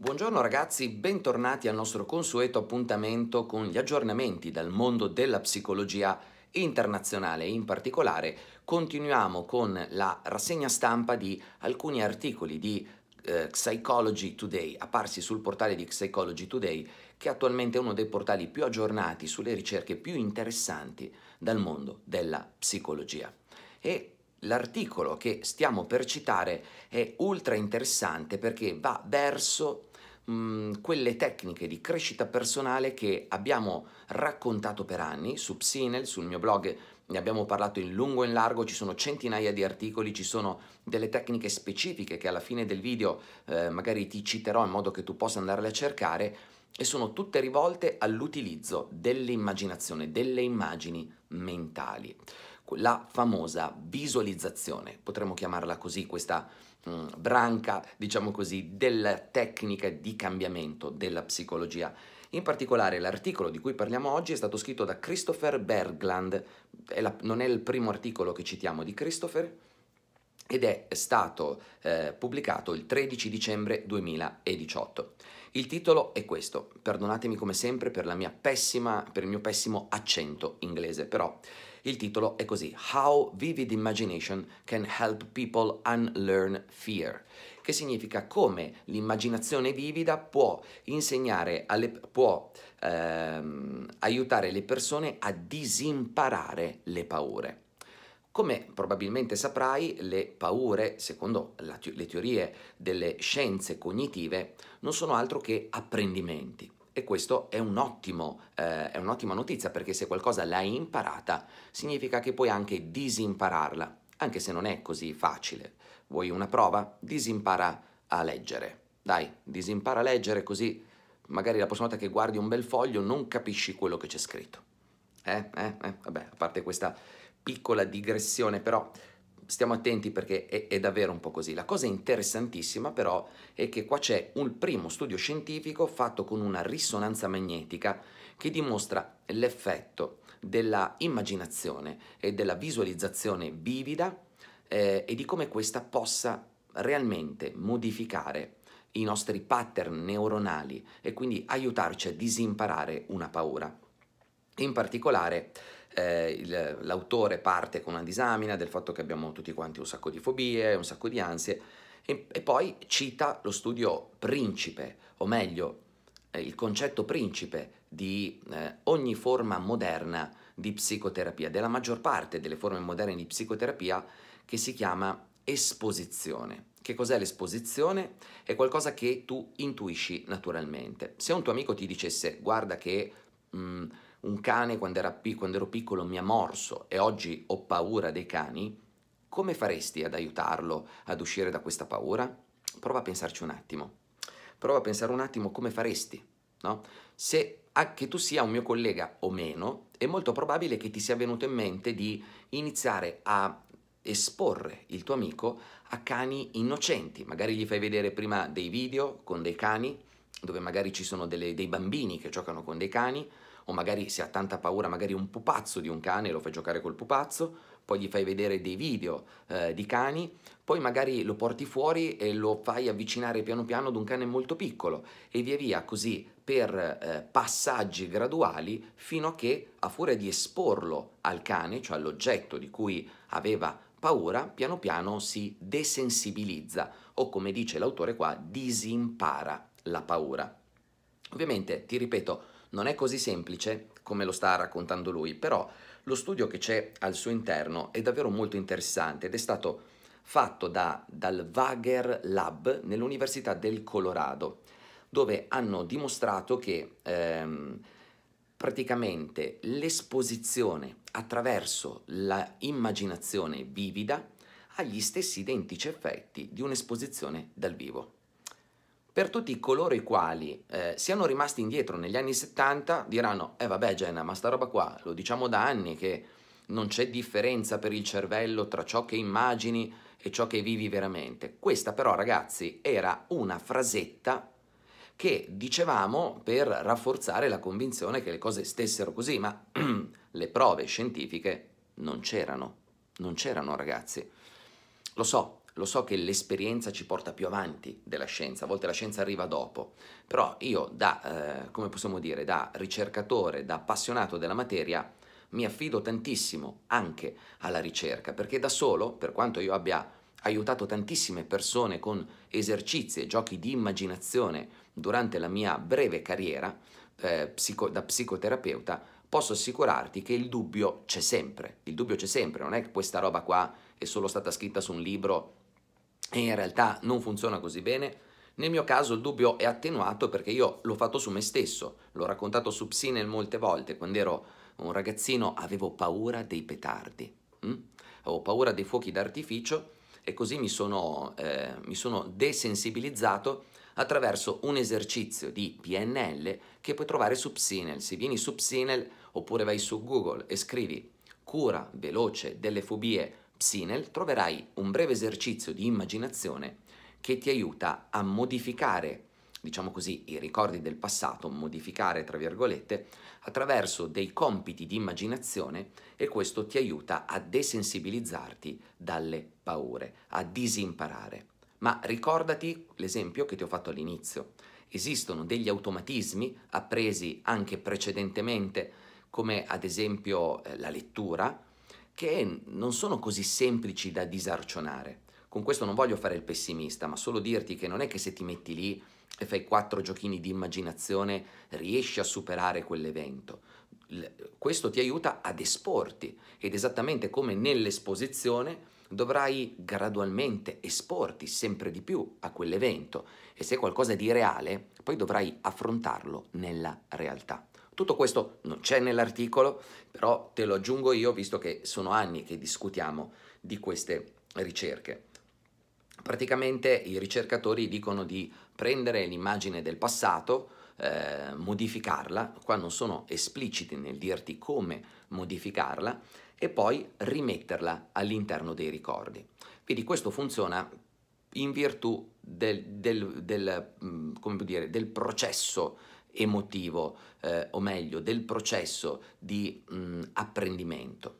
Buongiorno ragazzi, bentornati al nostro consueto appuntamento con gli aggiornamenti dal mondo della psicologia internazionale. In particolare continuiamo con la rassegna stampa di alcuni articoli di eh, Psychology Today, apparsi sul portale di Psychology Today, che attualmente è uno dei portali più aggiornati sulle ricerche più interessanti dal mondo della psicologia. E L'articolo che stiamo per citare è ultra interessante perché va verso mh, mm, quelle tecniche di crescita personale che abbiamo raccontato per anni su Psinel, sul mio blog ne abbiamo parlato in lungo e in largo, ci sono centinaia di articoli, ci sono delle tecniche specifiche che alla fine del video eh, magari ti citerò in modo che tu possa andarle a cercare e sono tutte rivolte all'utilizzo dell'immaginazione, delle immagini mentali la famosa visualizzazione, potremmo chiamarla così, questa mh, mm, branca, diciamo così, della tecnica di cambiamento della psicologia. In particolare l'articolo di cui parliamo oggi è stato scritto da Christopher Bergland, è la, non è il primo articolo che citiamo di Christopher, ed è stato eh, pubblicato il 13 dicembre 2018. Il titolo è questo, perdonatemi come sempre per, pessima, per il mio pessimo accento inglese, però il titolo è così, How Vivid Imagination Can Help People Unlearn Fear, che significa come l'immaginazione vivida può insegnare, alle, può ehm, aiutare le persone a disimparare le paure. Come probabilmente saprai, le paure, secondo te- le teorie delle scienze cognitive, non sono altro che apprendimenti. E questo è, un ottimo, eh, è un'ottima notizia perché se qualcosa l'hai imparata significa che puoi anche disimpararla, anche se non è così facile. Vuoi una prova? Disimpara a leggere. Dai, disimpara a leggere così magari la prossima volta che guardi un bel foglio non capisci quello che c'è scritto. Eh, eh, eh, vabbè, a parte questa piccola digressione, però stiamo attenti perché è, è, davvero un po' così. La cosa interessantissima però è che qua c'è un primo studio scientifico fatto con una risonanza magnetica che dimostra l'effetto della immaginazione e della visualizzazione vivida eh, e di come questa possa realmente modificare i nostri pattern neuronali e quindi aiutarci a disimparare una paura. In particolare, eh, l'autore parte con una disamina del fatto che abbiamo tutti quanti un sacco di fobie, un sacco di ansie, e, e poi cita lo studio principe, o meglio, eh, il concetto principe di eh, ogni forma moderna di psicoterapia, della maggior parte delle forme moderne di psicoterapia, che si chiama esposizione. Che cos'è l'esposizione? È qualcosa che tu intuisci naturalmente. Se un tuo amico ti dicesse guarda che mh, un cane quando, era, quando ero piccolo mi ha morso e oggi ho paura dei cani, come faresti ad aiutarlo ad uscire da questa paura? Prova a pensarci un attimo. Prova a pensare un attimo come faresti, no? Se che tu sia un mio collega o meno, è molto probabile che ti sia venuto in mente di iniziare a esporre il tuo amico a cani innocenti. Magari gli fai vedere prima dei video con dei cani, dove magari ci sono delle, dei bambini che giocano con dei cani, o magari se ha tanta paura, magari un pupazzo di un cane, lo fai giocare col pupazzo, poi gli fai vedere dei video eh, di cani, poi magari lo porti fuori e lo fai avvicinare piano piano ad un cane molto piccolo e via via così per eh, passaggi graduali fino a che a furia di esporlo al cane, cioè all'oggetto di cui aveva paura, piano piano si desensibilizza o come dice l'autore qua, disimpara la paura. Ovviamente, ti ripeto, non è così semplice come lo sta raccontando lui, però lo studio che c'è al suo interno è davvero molto interessante ed è stato fatto da, dal Wager Lab nell'Università del Colorado, dove hanno dimostrato che ehm, praticamente l'esposizione attraverso l'immaginazione vivida ha gli stessi identici effetti di un'esposizione dal vivo per tutti coloro i quali eh, siano rimasti indietro negli anni 70 diranno, eh vabbè Jenna, ma sta roba qua, lo diciamo da anni che non c'è differenza per il cervello tra ciò che immagini e ciò che vivi veramente. Questa però ragazzi era una frasetta che dicevamo per rafforzare la convinzione che le cose stessero così, ma le prove scientifiche non c'erano, non c'erano ragazzi. Lo so, lo so che l'esperienza ci porta più avanti della scienza, a volte la scienza arriva dopo, però io da, eh, come possiamo dire, da ricercatore, da appassionato della materia, mi affido tantissimo anche alla ricerca, perché da solo, per quanto io abbia aiutato tantissime persone con esercizi e giochi di immaginazione durante la mia breve carriera eh, psico- da psicoterapeuta, posso assicurarti che il dubbio c'è sempre. Il dubbio c'è sempre, non è che questa roba qua è solo stata scritta su un libro e in realtà non funziona così bene, nel mio caso il dubbio è attenuato perché io l'ho fatto su me stesso, l'ho raccontato su Psinel molte volte, quando ero un ragazzino avevo paura dei petardi, mh? Mm? avevo paura dei fuochi d'artificio e così mi sono, eh, mi sono desensibilizzato attraverso un esercizio di PNL che puoi trovare su Psinel. Se vieni su Psinel oppure vai su Google e scrivi cura veloce delle fobie Sinel troverai un breve esercizio di immaginazione che ti aiuta a modificare, diciamo così, i ricordi del passato, modificare tra virgolette, attraverso dei compiti di immaginazione e questo ti aiuta a desensibilizzarti dalle paure, a disimparare. Ma ricordati l'esempio che ti ho fatto all'inizio. Esistono degli automatismi appresi anche precedentemente, come ad esempio eh, la lettura, che non sono così semplici da disarcionare. Con questo non voglio fare il pessimista, ma solo dirti che non è che se ti metti lì e fai quattro giochini di immaginazione riesci a superare quell'evento. Questo ti aiuta ad esporti ed esattamente come nell'esposizione dovrai gradualmente esporti sempre di più a quell'evento e se è qualcosa di reale poi dovrai affrontarlo nella realtà. Tutto questo non c'è nell'articolo, però te lo aggiungo io visto che sono anni che discutiamo di queste ricerche. Praticamente i ricercatori dicono di prendere l'immagine del passato, eh, modificarla, qua non sono espliciti nel dirti come modificarla, e poi rimetterla all'interno dei ricordi. Quindi questo funziona in virtù del, del, del, mm, dire, del processo emotivo, eh, o meglio, del processo di mh, mm, apprendimento.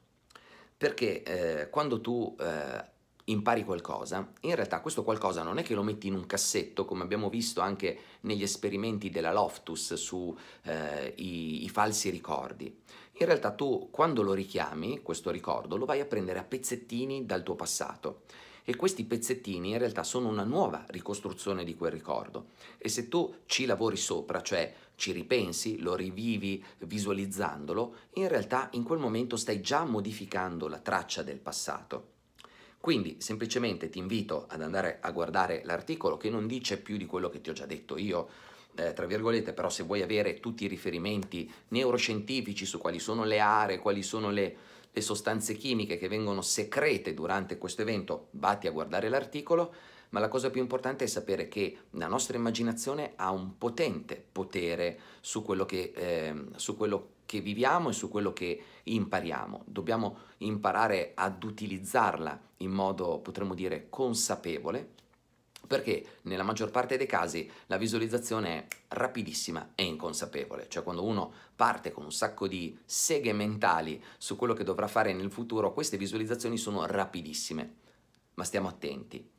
Perché eh, quando tu eh, impari qualcosa, in realtà questo qualcosa non è che lo metti in un cassetto, come abbiamo visto anche negli esperimenti della Loftus sui eh, falsi ricordi. In realtà tu quando lo richiami, questo ricordo, lo vai a prendere a pezzettini dal tuo passato e questi pezzettini in realtà sono una nuova ricostruzione di quel ricordo e se tu ci lavori sopra, cioè ci ripensi, lo rivivi visualizzandolo, in realtà in quel momento stai già modificando la traccia del passato. Quindi semplicemente ti invito ad andare a guardare l'articolo che non dice più di quello che ti ho già detto io, eh, tra virgolette, però se vuoi avere tutti i riferimenti neuroscientifici su quali sono le aree, quali sono le le sostanze chimiche che vengono secrete durante questo evento, vatti a guardare l'articolo, ma la cosa più importante è sapere che la nostra immaginazione ha un potente potere su quello che, eh, su quello che viviamo e su quello che impariamo. Dobbiamo imparare ad utilizzarla in modo, potremmo dire, consapevole perché nella maggior parte dei casi la visualizzazione è rapidissima e inconsapevole, cioè quando uno parte con un sacco di seghe mentali su quello che dovrà fare nel futuro, queste visualizzazioni sono rapidissime, ma stiamo attenti.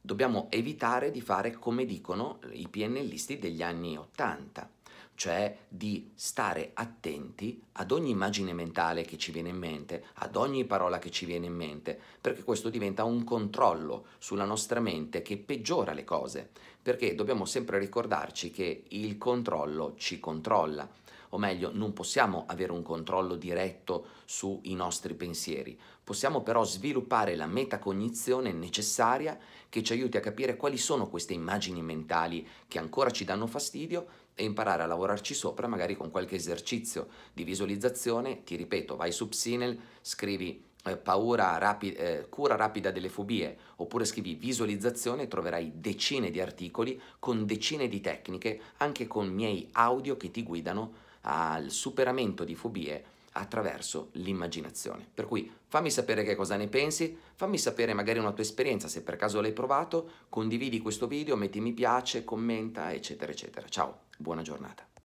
Dobbiamo evitare di fare come dicono i PNListi degli anni 80, cioè di stare attenti ad ogni immagine mentale che ci viene in mente, ad ogni parola che ci viene in mente, perché questo diventa un controllo sulla nostra mente che peggiora le cose, perché dobbiamo sempre ricordarci che il controllo ci controlla, o meglio non possiamo avere un controllo diretto sui nostri pensieri, possiamo però sviluppare la metacognizione necessaria che ci aiuti a capire quali sono queste immagini mentali che ancora ci danno fastidio, e imparare a lavorarci sopra magari con qualche esercizio di visualizzazione, ti ripeto, vai su Psinel, scrivi eh, paura rapi- eh, cura rapida delle fobie oppure scrivi visualizzazione e troverai decine di articoli con decine di tecniche, anche con miei audio che ti guidano al superamento di fobie attraverso l'immaginazione. Per cui fammi sapere che cosa ne pensi, fammi sapere magari una tua esperienza se per caso l'hai provato, condividi questo video, metti mi piace, commenta, eccetera, eccetera. Ciao! Buona giornata.